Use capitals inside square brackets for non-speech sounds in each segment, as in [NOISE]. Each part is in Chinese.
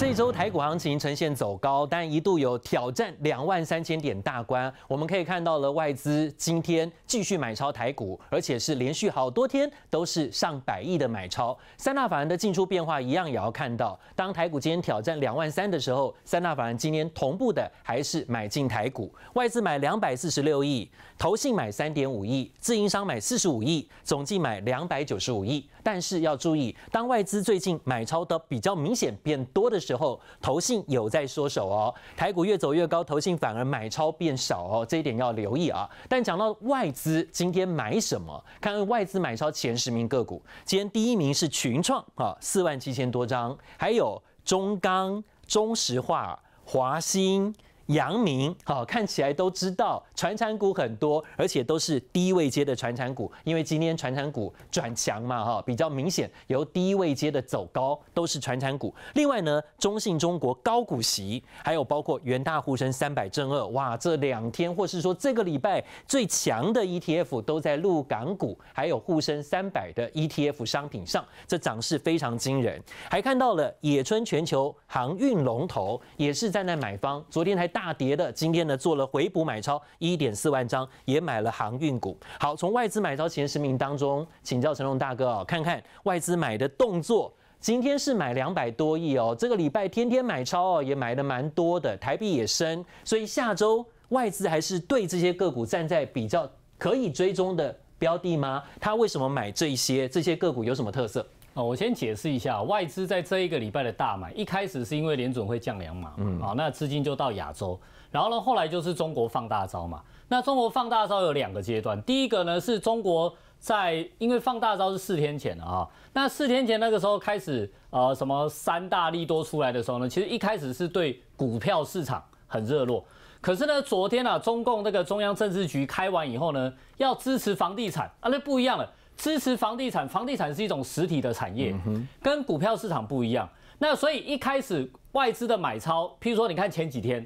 这周台股行情呈现走高，但一度有挑战两万三千点大关。我们可以看到了外资今天继续买超台股，而且是连续好多天都是上百亿的买超。三大法人的进出变化一样也要看到。当台股今天挑战两万三的时候，三大法人今天同步的还是买进台股，外资买两百四十六亿，投信买三点五亿，自营商买四十五亿，总计买两百九十五亿。但是要注意，当外资最近买超的比较明显变多的时候，投信有在缩手哦。台股越走越高，投信反而买超变少哦，这一点要留意啊。但讲到外资今天买什么，看看外资买超前十名个股，今天第一名是群创啊，四万七千多张，还有中钢、中石化、华兴。阳明，哦，看起来都知道，传产股很多，而且都是低位接的传产股，因为今天传产股转强嘛，哈，比较明显，由低位接的走高，都是传产股。另外呢，中信中国高股息，还有包括元大沪深三百正二，哇，这两天或是说这个礼拜最强的 ETF 都在陆港股，还有沪深三百的 ETF 商品上，这涨势非常惊人。还看到了野村全球航运龙头，也是在那买方，昨天还大。大跌的，今天呢做了回补买超一点四万张，也买了航运股。好，从外资买超前十名当中，请教成龙大哥哦，看看外资买的动作，今天是买两百多亿哦，这个礼拜天天买超哦，也买的蛮多的，台币也升，所以下周外资还是对这些个股站在比较可以追踪的标的吗？他为什么买这些？这些个股有什么特色？哦，我先解释一下，外资在这一个礼拜的大买，一开始是因为联准会降两码，啊，那资金就到亚洲，然后呢，后来就是中国放大招嘛。那中国放大招有两个阶段，第一个呢，是中国在因为放大招是四天前的啊，那四天前那个时候开始，呃，什么三大利多出来的时候呢，其实一开始是对股票市场很热络，可是呢，昨天啊，中共那个中央政治局开完以后呢，要支持房地产啊，那不一样了。支持房地产，房地产是一种实体的产业，跟股票市场不一样。那所以一开始外资的买超，譬如说你看前几天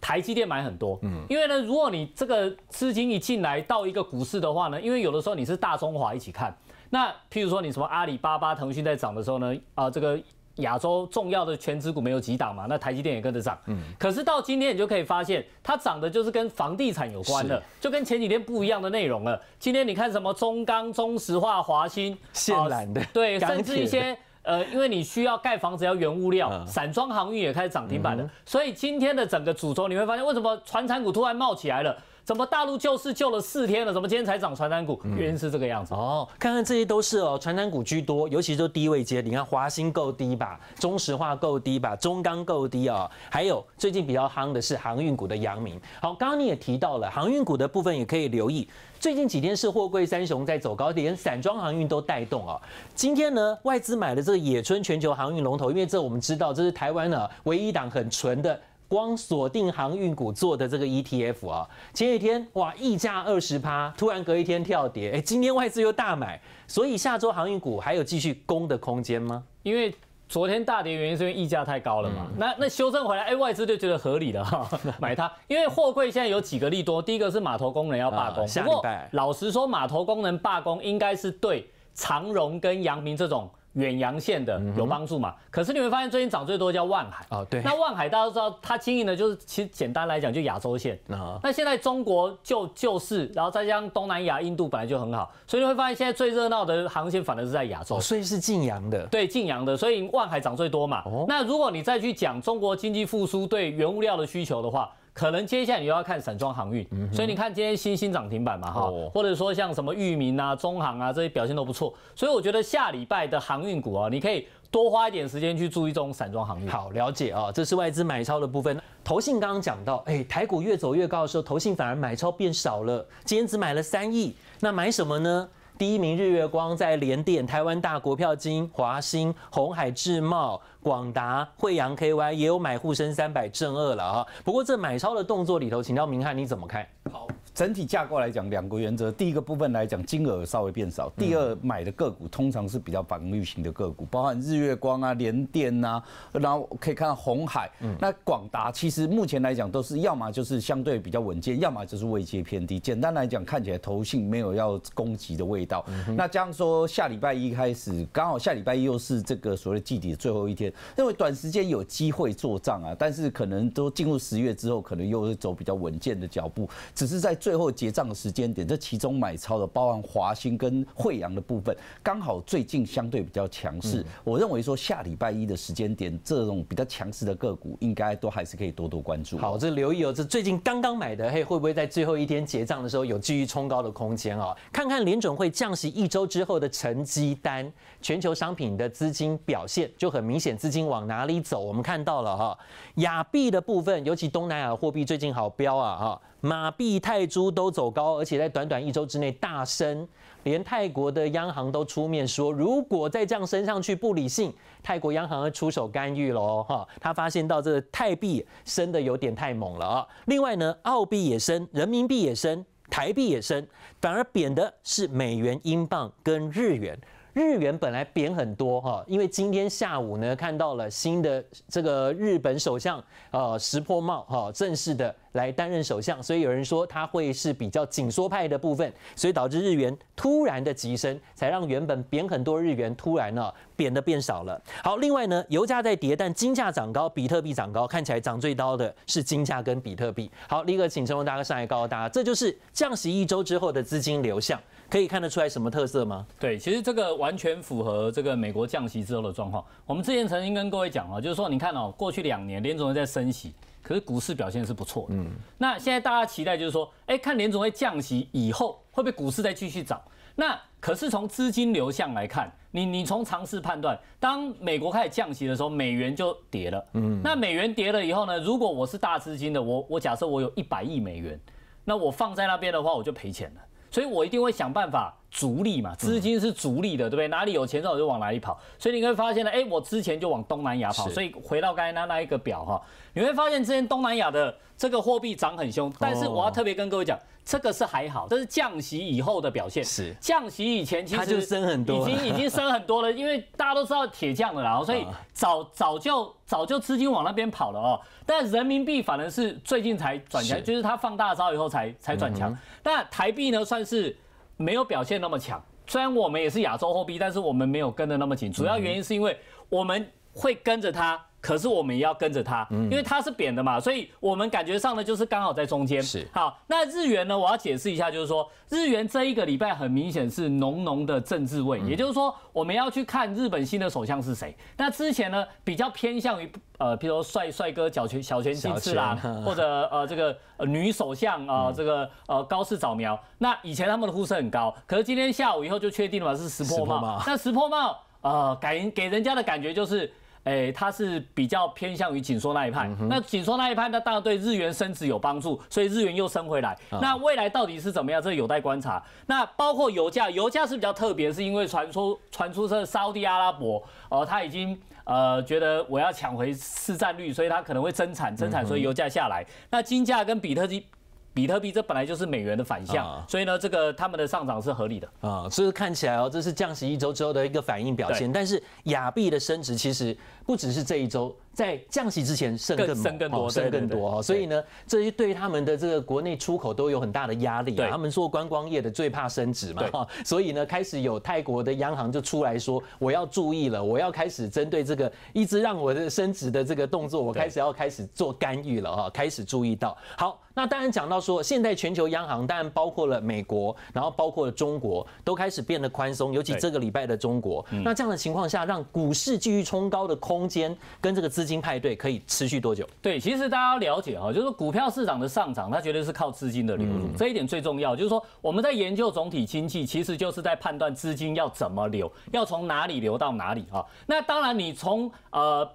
台积电买很多，嗯，因为呢，如果你这个资金一进来到一个股市的话呢，因为有的时候你是大中华一起看，那譬如说你什么阿里巴巴、腾讯在涨的时候呢，啊，这个。亚洲重要的全值股没有几档嘛，那台积电也跟着涨。嗯，可是到今天你就可以发现，它涨的就是跟房地产有关的，就跟前几天不一样的内容了。今天你看什么中钢、中石化、华兴，线缆的，对，甚至一些呃，因为你需要盖房子要原物料，散装航运也开始涨停板了。所以今天的整个主轴，你会发现为什么船产股突然冒起来了？怎么大陆就是救了四天了？怎么今天才涨传单股？原因是这个样子哦。看看这些都是哦，传单股居多，尤其是低位接。你看华兴够低吧，中石化够低吧，中钢够低哦。还有最近比较夯的是航运股的阳明。好，刚刚你也提到了航运股的部分，也可以留意。最近几天是货柜三雄在走高点，连散装航运都带动哦。今天呢，外资买了这个野村全球航运龙头，因为这我们知道这是台湾的唯一档很纯的。光锁定航运股做的这个 ETF 啊，前几天哇溢价二十趴，突然隔一天跳跌，哎，今天外资又大买，所以下周航运股还有继续攻的空间吗？因为昨天大跌原因是因为溢价太高了嘛，那那修正回来，哎，外资就觉得合理了，[LAUGHS] 买它，因为货柜现在有几个利多，第一个是码头工人要罢工，不过老实说码头工人罢工应该是对长荣跟阳明这种。远洋线的有帮助嘛？可是你会发现最近涨最多叫万海啊，对，那万海大家都知道它经营的就是其实简单来讲就亚洲线那现在中国就就是，然后再加上东南亚、印度本来就很好，所以你会发现现在最热闹的航线反而是在亚洲，所以是晋阳的，对晋阳的，所以万海涨最多嘛。那如果你再去讲中国经济复苏对原物料的需求的话。可能接下来你又要看散装航运，所以你看今天新兴涨停板嘛，哈，或者说像什么域名啊、中航啊这些表现都不错，所以我觉得下礼拜的航运股啊，你可以多花一点时间去注意这种散装航运。好，了解啊，这是外资买超的部分。投信刚刚讲到，哎，台股越走越高的时候，投信反而买超变少了，今天只买了三亿，那买什么呢？第一名日月光在连电、台湾大国票、金、华兴、红海智茂、广达、惠阳、KY 也有买沪深三百正二了啊。不过这买超的动作里头，请到明翰你怎么看？好，整体架构来讲，两个原则：第一个部分来讲，金额稍微变少；第二，买的个股通常是比较防御型的个股，包含日月光啊、联电啊，然后可以看到红海。那广达其实目前来讲都是要么就是相对比较稳健，要么就是位阶偏低。简单来讲，看起来投性没有要攻击的味道。那这样说，下礼拜一开始，刚好下礼拜一又是这个所谓季底的最后一天。认为短时间有机会做账啊，但是可能都进入十月之后，可能又是走比较稳健的脚步。只是在最后结账的时间点，这其中买超的包含华兴跟惠阳的部分，刚好最近相对比较强势。我认为说下礼拜一的时间点，这种比较强势的个股，应该都还是可以多多关注。好，这刘意哦，这最近刚刚买的，嘿，会不会在最后一天结账的时候有继续冲高的空间啊？看看联准会降息一周之后的成绩单，全球商品的资金表现就很明显。资金往哪里走？我们看到了哈，亚币的部分，尤其东南亚货币最近好飙啊哈，马币、泰铢都走高，而且在短短一周之内大升，连泰国的央行都出面说，如果再这样升上去不理性，泰国央行要出手干预喽哈。他发现到这泰币升的有点太猛了啊。另外呢，澳币也升，人民币也升，台币也升，反而贬的是美元、英镑跟日元。日元本来贬很多哈，因为今天下午呢看到了新的这个日本首相呃石破茂哈正式的来担任首相，所以有人说他会是比较紧缩派的部分，所以导致日元突然的急升，才让原本贬很多日元突然呢贬的变少了。好，另外呢油价在跌，但金价涨高，比特币涨高，看起来涨最高的是金价跟比特币。好，立刻请陈龙大哥上告诉大家，这就是降息一周之后的资金流向。可以看得出来什么特色吗？对，其实这个完全符合这个美国降息之后的状况。我们之前曾经跟各位讲啊，就是说你看哦，过去两年联总会在升息，可是股市表现是不错的。嗯。那现在大家期待就是说，哎，看联总会降息以后，会不会股市再继续涨？那可是从资金流向来看，你你从尝试判断，当美国开始降息的时候，美元就跌了。嗯。那美元跌了以后呢？如果我是大资金的，我我假设我有一百亿美元，那我放在那边的话，我就赔钱了。所以，我一定会想办法。逐利嘛，资金是逐利的，对不对？哪里有钱赚我就往哪里跑，所以你会发现呢，哎，我之前就往东南亚跑，所以回到刚才那那一个表哈，你会发现之前东南亚的这个货币涨很凶，但是我要特别跟各位讲，这个是还好，这是降息以后的表现。是降息以前其实已经已经升很多了，[LAUGHS] 因为大家都知道铁降了后所以早早就早就资金往那边跑了哦。但人民币反而是最近才转强，就是它放大招以后才才转强。那台币呢，算是。没有表现那么强，虽然我们也是亚洲货币，但是我们没有跟的那么紧，主要原因是因为我们会跟着它。可是我们也要跟着它，因为它是扁的嘛，所以我们感觉上呢就是刚好在中间。是好，那日元呢？我要解释一下，就是说日元这一个礼拜很明显是浓浓的政治味，也就是说我们要去看日本新的首相是谁。那之前呢比较偏向于呃，譬如帅帅哥小泉小泉进次郎，[LAUGHS] 或者呃这个女首相啊，这个呃高市早苗。那以前他们的呼声很高，可是今天下午以后就确定了嘛，是石破茂。那石破茂呃，给给人家的感觉就是。哎，它是比较偏向于紧缩那一派，那紧缩那一派，那当然对日元升值有帮助，所以日元又升回来。那未来到底是怎么样？这有待观察。那包括油价，油价是比较特别，是因为传出传出是沙特阿拉伯，呃，他已经呃觉得我要抢回市占率，所以它可能会增产，增产，所以油价下来。那金价跟比特币，比特币这本来就是美元的反向，所以呢，这个他们的上涨是合理的啊。所以看起来哦，这是降息一周之后的一个反应表现。但是亚币的升值其实。不只是这一周，在降息之前升更多，升更多，所以呢，这些对于他们的这个国内出口都有很大的压力。他们说观光业的最怕升值嘛，[LAUGHS] 所以呢，开始有泰国的央行就出来说，我要注意了，我要开始针对这个一直让我的升值的这个动作，我开始要开始做干预了啊，开始注意到。好，那当然讲到说，现在全球央行当然包括了美国，然后包括了中国，都开始变得宽松，尤其这个礼拜的中国。那这样的情况下，让股市继续冲高的空。空间跟这个资金派对可以持续多久？对，其实大家了解哈，就是说股票市场的上涨，它绝对是靠资金的流入，这一点最重要。就是说我们在研究总体经济，其实就是在判断资金要怎么流，要从哪里流到哪里啊。那当然，你从呃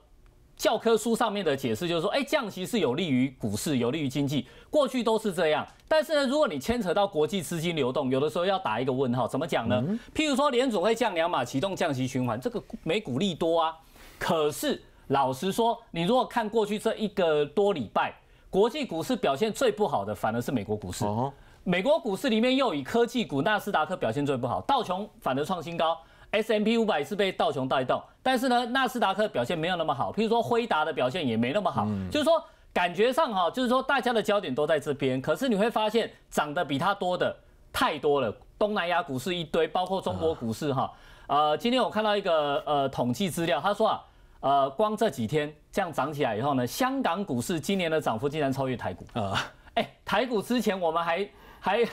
教科书上面的解释，就是说，哎，降息是有利于股市，有利于经济，过去都是这样。但是呢，如果你牵扯到国际资金流动，有的时候要打一个问号。怎么讲呢？譬如说，联储会降两码，启动降息循环，这个美股利多啊。可是老实说，你如果看过去这一个多礼拜，国际股市表现最不好的，反而是美国股市。哦，美国股市里面又以科技股纳斯达克表现最不好，道琼反而创新高，S M P 五百是被道琼带动。但是呢，纳斯达克表现没有那么好，譬如说辉达的表现也没那么好。嗯，就是说感觉上哈，就是说大家的焦点都在这边。可是你会发现，涨得比它多的太多了。东南亚股市一堆，包括中国股市哈。呃，今天我看到一个呃统计资料，他说啊。呃，光这几天这样涨起来以后呢，香港股市今年的涨幅竟然超越台股啊！哎，台股之前我们还还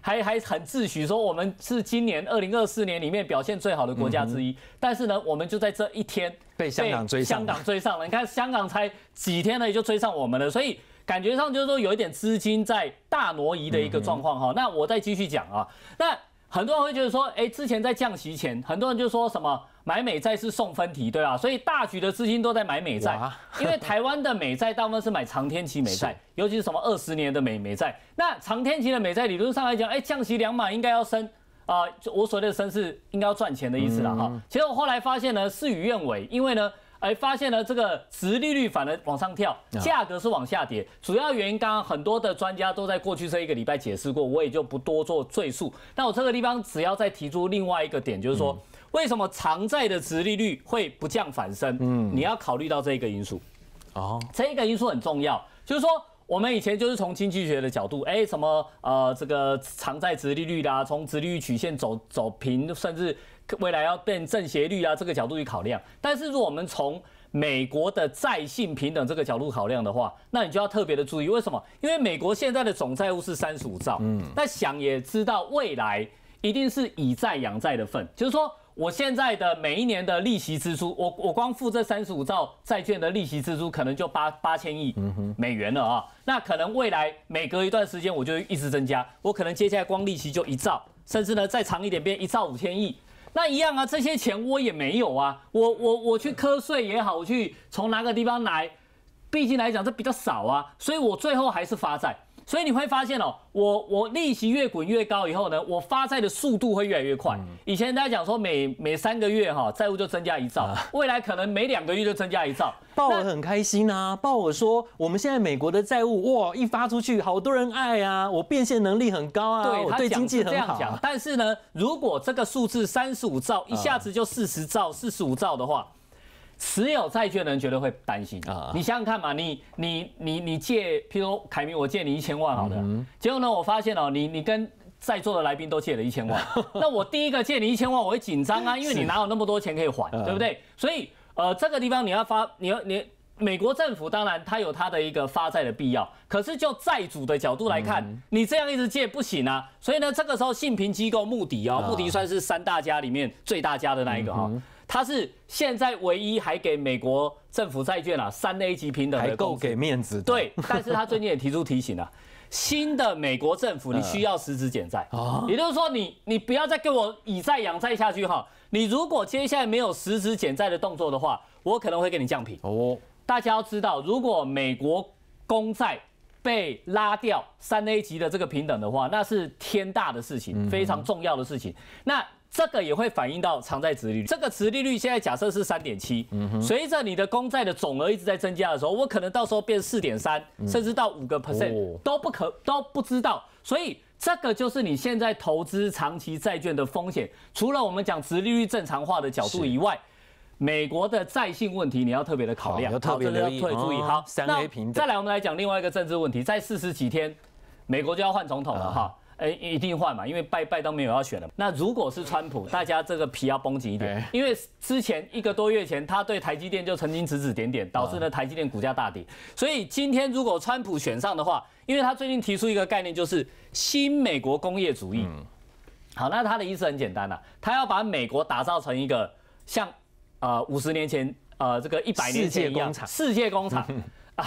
还还很自诩说我们是今年二零二四年里面表现最好的国家之一，但是呢，我们就在这一天被香港追上，香港追上了。你看香港才几天呢，就追上我们了，所以感觉上就是说有一点资金在大挪移的一个状况哈。那我再继续讲啊，那。很多人会觉得说，哎，之前在降息前，很多人就说什么买美债是送分题，对吧？所以大局的资金都在买美债，[LAUGHS] 因为台湾的美债大部分是买长天期美债，尤其是什么二十年的美美债。那长天期的美债理论上来讲，哎，降息两码应该要升啊，我所谓的升是应该要赚钱的意思了哈。其实我后来发现呢，事与愿违，因为呢。还发现了这个殖利率反而往上跳，价格是往下跌。主要原因刚刚很多的专家都在过去这一个礼拜解释过，我也就不多做赘述。那我这个地方只要再提出另外一个点，就是说为什么长债的殖利率会不降反升？嗯，你要考虑到这一个因素。哦，这一个因素很重要，就是说我们以前就是从经济学的角度，哎，什么呃这个长债值利率啊，从值利率曲线走走平，甚至。未来要变正斜率啊，这个角度去考量。但是，如果我们从美国的债信平等这个角度考量的话，那你就要特别的注意，为什么？因为美国现在的总债务是三十五兆，嗯，那想也知道，未来一定是以债养债的份。就是说，我现在的每一年的利息支出，我我光付这三十五兆债券的利息支出，可能就八八千亿美元了啊。那可能未来每隔一段时间，我就一直增加。我可能接下来光利息就一兆，甚至呢，再长一点，变一兆五千亿。那一样啊，这些钱我也没有啊，我我我去瞌睡也好，我去从哪个地方来，毕竟来讲这比较少啊，所以我最后还是发债。所以你会发现哦，我我利息越滚越高以后呢，我发债的速度会越来越快。以前大家讲说每每三个月哈债务就增加一兆，未来可能每两个月就增加一兆。鲍尔很开心呐，鲍尔说我们现在美国的债务哇一发出去好多人爱啊，我变现能力很高啊，我对经济很好。但是呢，如果这个数字三十五兆一下子就四十兆、四十五兆的话。持有债券的人绝对会担心啊！你想想看嘛，你你你你借，譬如凯明，我借你一千万，好的，结果呢，我发现哦，你你跟在座的来宾都借了一千万，[LAUGHS] 那我第一个借你一千万，我会紧张啊，因为你哪有那么多钱可以还，对不对？所以呃，这个地方你要发，你要你美国政府当然它有它的一个发债的必要，可是就债主的角度来看，你这样一直借不行啊，所以呢，这个时候信评机构穆迪哦，穆迪算是三大家里面最大家的那一个哈。他是现在唯一还给美国政府债券啊三 A 级平等的还够给面子对，但是他最近也提出提醒了新的美国政府，你需要实质减债啊，也就是说你你不要再给我以债养债下去哈，你如果接下来没有实质减债的动作的话，我可能会给你降品哦。大家要知道，如果美国公债被拉掉三 A 级的这个平等的话，那是天大的事情，非常重要的事情。那这个也会反映到偿债利率，这个值利率现在假设是三点七，随着你的公债的总额一直在增加的时候，我可能到时候变四点三，甚至到五个 percent 都不可都不知道，所以这个就是你现在投资长期债券的风险。除了我们讲值利率正常化的角度以外，美国的债性问题你要特别的考量，要特别的意，特别注意。好，再来我们来讲另外一个政治问题，在四十几天，美国就要换总统了哈。哎，一定换嘛，因为拜拜都没有要选的。那如果是川普，大家这个皮要绷紧一点，因为之前一个多月前，他对台积电就曾经指指点点，导致了台积电股价大跌。所以今天如果川普选上的话，因为他最近提出一个概念，就是新美国工业主义。好，那他的意思很简单了，他要把美国打造成一个像呃五十年前呃这个一百年世界工厂，世界工厂 [LAUGHS] 啊。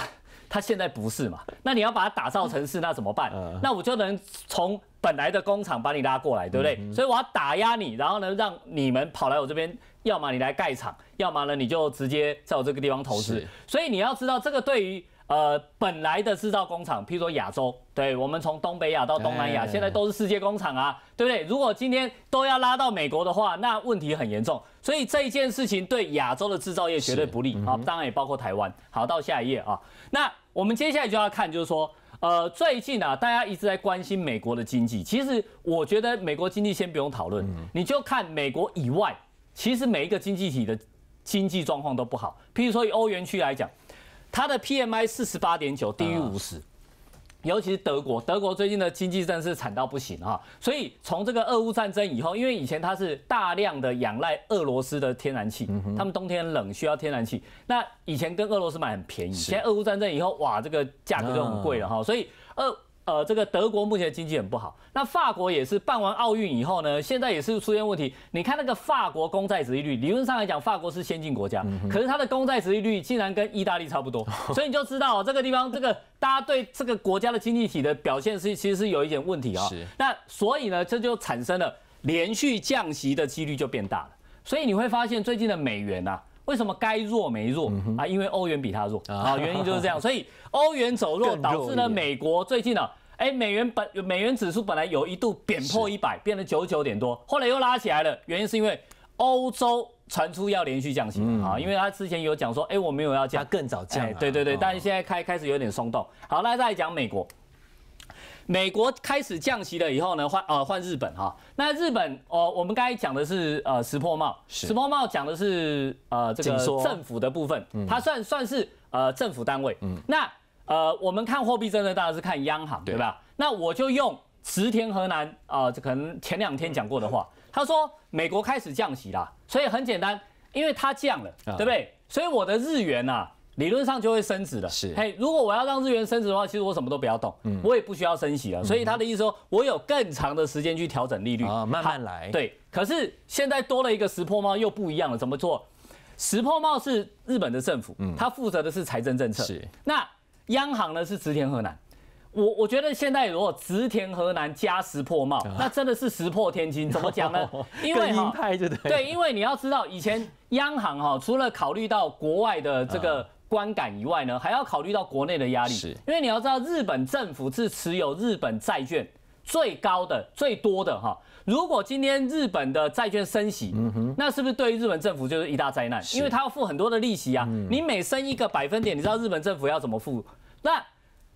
他现在不是嘛？那你要把它打造成是，那怎么办？那我就能从本来的工厂把你拉过来，对不对？所以我要打压你，然后呢，让你们跑来我这边，要么你来盖厂，要么呢你就直接在我这个地方投资。所以你要知道，这个对于。呃，本来的制造工厂，譬如说亚洲，对我们从东北亚到东南亚，现在都是世界工厂啊，对不对？如果今天都要拉到美国的话，那问题很严重。所以这一件事情对亚洲的制造业绝对不利，好，当然也包括台湾。好，到下一页啊。那我们接下来就要看，就是说，呃，最近啊，大家一直在关心美国的经济。其实我觉得美国经济先不用讨论，你就看美国以外，其实每一个经济体的经济状况都不好。譬如说，以欧元区来讲。它的 PMI 四十八点九，低于五十，尤其是德国，德国最近的经济真是惨到不行啊！所以从这个俄乌战争以后，因为以前它是大量的仰赖俄罗斯的天然气，他们冬天冷需要天然气，那以前跟俄罗斯买很便宜，现在俄乌战争以后，哇，这个价格就很贵了哈！所以，俄呃，这个德国目前经济很不好，那法国也是办完奥运以后呢，现在也是出现问题。你看那个法国公债殖利率，理论上来讲，法国是先进国家，可是它的公债殖利率竟然跟意大利差不多，[LAUGHS] 所以你就知道这个地方，这个大家对这个国家的经济体的表现是其实是有一点问题啊。是。那所以呢，这就产生了连续降息的几率就变大了。所以你会发现最近的美元啊。为什么该弱没弱啊？因为欧元比它弱啊，原因就是这样。[LAUGHS] 所以欧元走弱导致呢，美国最近呢，哎，美元本美元指数本来有一度贬破一百，变得九九点多，后来又拉起来了。原因是因为欧洲传出要连续降息啊，因为他之前有讲说，哎，我没有要降，更早降了，对对对，但是现在开开始有点松动。好，那再讲美国。美国开始降息了以后呢，换呃换日本哈。那日本哦，我们刚才讲的是呃石破茂，石破茂讲的是呃这个政府的部分，它算算是呃政府单位。嗯，那呃我们看货币政策，当然是看央行，对吧？那我就用池田河南啊，这可能前两天讲过的话，他说美国开始降息啦，所以很简单，因为它降了，对不对？所以我的日元呐。理论上就会升值的，是嘿。如果我要让日元升值的话，其实我什么都不要动，我也不需要升息了。所以他的意思说，我有更长的时间去调整利率，慢慢来。对。可是现在多了一个石破茂，又不一样了。怎么做？石破茂是日本的政府，他负责的是财政政策。是。那央行呢？是植田河南。我我觉得现在如果植田河南加石破茂，那真的是石破天惊。怎么讲呢？[LAUGHS] 因为鹰派，对，因为你要知道，以前央行哈，除了考虑到国外的这个。观感以外呢，还要考虑到国内的压力，是，因为你要知道，日本政府是持有日本债券最高的、最多的哈。如果今天日本的债券升息，嗯哼，那是不是对于日本政府就是一大灾难？因为他要付很多的利息啊。你每升一个百分点，你知道日本政府要怎么付？那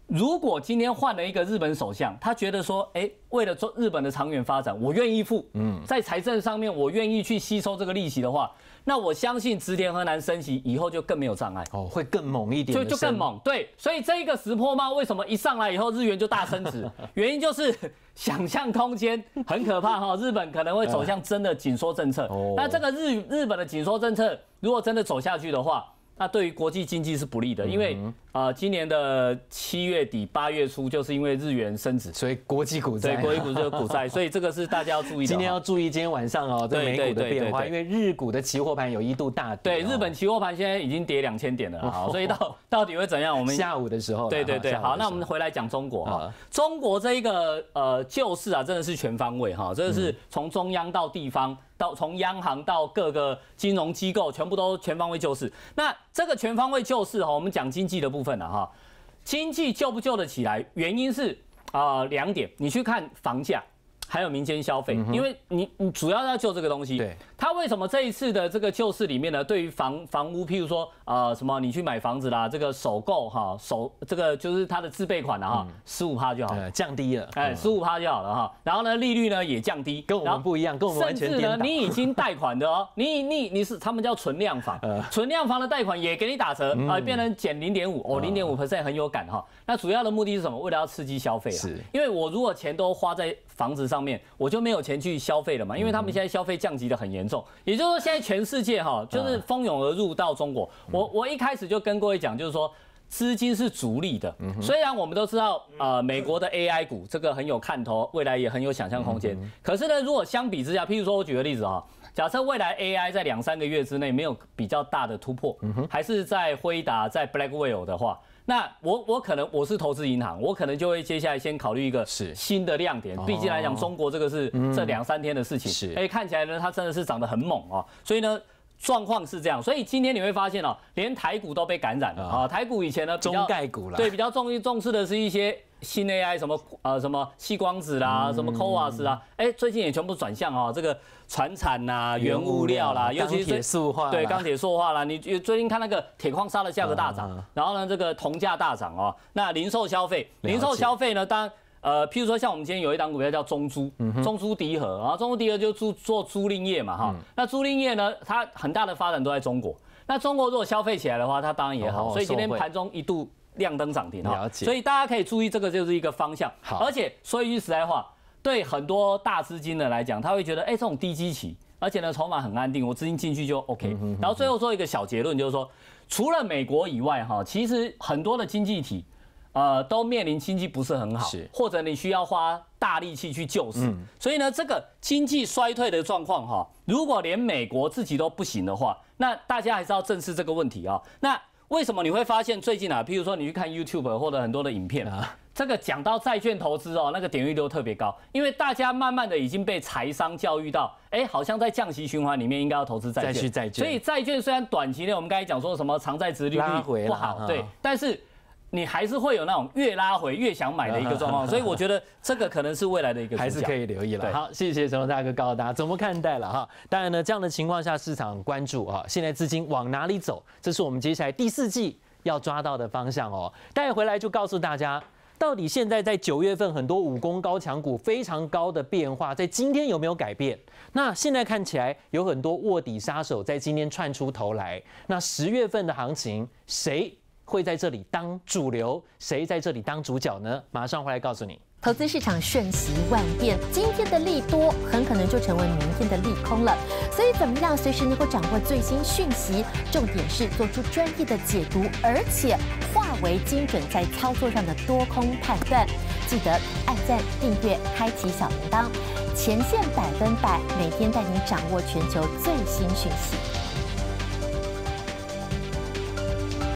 如果今天换了一个日本首相，他觉得说，哎，为了做日本的长远发展，我愿意付，嗯，在财政上面我愿意去吸收这个利息的话。那我相信池田和南升息以后就更没有障碍哦，会更猛一点，就就更猛，对，所以这一个石破嘛，为什么一上来以后日元就大升值？[LAUGHS] 原因就是 [LAUGHS] 想象空间很可怕哈，日本可能会走向真的紧缩政策。那这个日日本的紧缩政策如果真的走下去的话。那对于国际经济是不利的，因为啊，今年的七月底八月初，就是因为日元升值，所以国际股对国际股就股债，所以这个是大家要注意。[LAUGHS] 今天要注意，今天晚上哦，这美股的变化，因为日股的期货盘有一度大，跌、对日本期货盘现在已经跌两千点了 [LAUGHS] 好，所以到到底会怎样？我们下午的时候，对对对，好，那我们回来讲中国哈，中国这一个呃救市啊，真的是全方位哈，真的是从中央到地方。到从央行到各个金融机构，全部都全方位救市。那这个全方位救市哈，我们讲经济的部分了哈。经济救不救得起来，原因是啊两点，你去看房价，还有民间消费，因为你你主要要救这个东西。对。他为什么这一次的这个救市里面呢？对于房房屋，譬如说，呃，什么你去买房子啦，这个首购哈，首这个就是它的自备款的哈，十五趴就好了，降低了，哎，十五趴就好了哈。然后呢，利率呢也降低，跟我们不一样，跟我们完全甚至呢，你已经贷款的哦，[LAUGHS] 你你你是他们叫存量房，存量房的贷款也给你打折啊，变成减零点五，哦，零点五 percent 很有感哈。那主要的目的是什么？为了要刺激消费啊，是，因为我如果钱都花在房子上面，我就没有钱去消费了嘛，因为他们现在消费降级的很严。重。也就是说，现在全世界哈，就是蜂拥而入到中国。我我一开始就跟各位讲，就是说资金是逐利的。虽然我们都知道，呃，美国的 AI 股这个很有看头，未来也很有想象空间。可是呢，如果相比之下，譬如说我举个例子啊，假设未来 AI 在两三个月之内没有比较大的突破，还是在辉达、在 Blackwell 的话。那我我可能我是投资银行，我可能就会接下来先考虑一个新的亮点。毕竟来讲，中国这个是这两三天的事情，哎，看起来呢，它真的是涨得很猛啊，所以呢。状况是这样，所以今天你会发现哦，连台股都被感染了啊！台股以前呢中概股了，对，比较重于重视的是一些新 AI 什么呃什么细光子啦，什么 CoWAS 啊，哎，最近也全部转向哦，这个船产呐、原物料啦，尤其是对钢铁塑化啦。你最近看那个铁矿砂的价格大涨，然后呢，这个铜价大涨哦。那零售消费，零售消费呢，当。呃，譬如说，像我们今天有一档股票叫中租，嗯，中租迪和，然后中租迪和就做做租赁业嘛，哈，那租赁业呢，它很大的发展都在中国，那中国如果消费起来的话，它当然也好，所以今天盘中一度亮灯涨停哈，所以大家可以注意这个就是一个方向，而且说一句实在话，对很多大资金的来讲，他会觉得，哎，这种低基期。而且呢筹码很安定，我资金进去就 OK，然后最后做一个小结论就是说，除了美国以外哈，其实很多的经济体。呃，都面临经济不是很好，是或者你需要花大力气去救市，所以呢，这个经济衰退的状况哈，如果连美国自己都不行的话，那大家还是要正视这个问题啊。那为什么你会发现最近啊，譬如说你去看 YouTube 或者很多的影片，这个讲到债券投资哦，那个点击率都特别高，因为大家慢慢的已经被财商教育到，哎，好像在降息循环里面应该要投资债券，债券，所以债券虽然短期内我们刚才讲说什么长债值利率不好，对，但是。你还是会有那种越拉回越想买的一个状况，[LAUGHS] 所以我觉得这个可能是未来的一个，还是可以留意了。好，谢谢成龙大哥告诉大家怎么看待了哈。当然呢，这样的情况下，市场关注啊，现在资金往哪里走，这是我们接下来第四季要抓到的方向哦。带回来就告诉大家，到底现在在九月份很多武功高强股非常高的变化，在今天有没有改变？那现在看起来有很多卧底杀手在今天窜出头来，那十月份的行情谁？会在这里当主流，谁在这里当主角呢？马上回来告诉你。投资市场瞬息万变，今天的利多很可能就成为明天的利空了。所以，怎么样随时能够掌握最新讯息？重点是做出专业的解读，而且化为精准在操作上的多空判断。记得按赞、订阅、开启小铃铛，前线百分百每天带你掌握全球最新讯息。